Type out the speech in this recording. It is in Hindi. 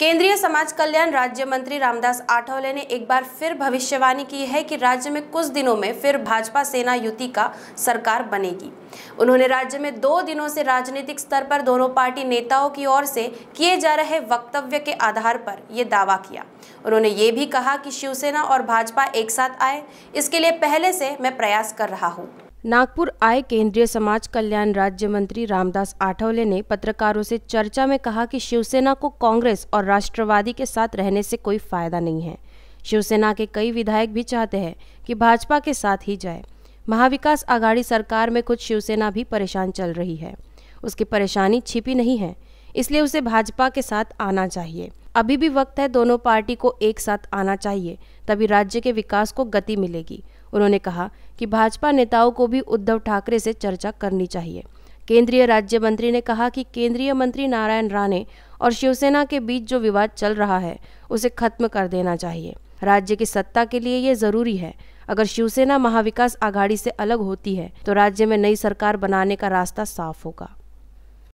केंद्रीय समाज कल्याण राज्य मंत्री रामदास आठवले ने एक बार फिर भविष्यवाणी की है कि राज्य में कुछ दिनों में फिर भाजपा सेना युति का सरकार बनेगी उन्होंने राज्य में दो दिनों से राजनीतिक स्तर पर दोनों पार्टी नेताओं की ओर से किए जा रहे वक्तव्य के आधार पर ये दावा किया उन्होंने ये भी कहा कि शिवसेना और भाजपा एक साथ आए इसके लिए पहले से मैं प्रयास कर रहा हूँ नागपुर आए केंद्रीय समाज कल्याण राज्य मंत्री रामदास आठवले ने पत्रकारों से चर्चा में कहा कि शिवसेना को कांग्रेस और राष्ट्रवादी के साथ रहने से कोई फायदा नहीं है शिवसेना के कई विधायक भी चाहते हैं कि भाजपा के साथ ही जाए महाविकास आघाड़ी सरकार में खुद शिवसेना भी परेशान चल रही है उसकी परेशानी छिपी नहीं है इसलिए उसे भाजपा के साथ आना चाहिए अभी भी वक्त है दोनों पार्टी को एक साथ आना चाहिए तभी राज्य के विकास को गति मिलेगी उन्होंने कहा कि भाजपा नेताओं को भी उद्धव ठाकरे से चर्चा करनी चाहिए केंद्रीय राज्य मंत्री ने कहा कि केंद्रीय मंत्री नारायण राणे और शिवसेना के बीच जो विवाद चल रहा है उसे खत्म कर देना चाहिए राज्य की सत्ता के लिए ये जरूरी है अगर शिवसेना महाविकास आघाड़ी से अलग होती है तो राज्य में नई सरकार बनाने का रास्ता साफ होगा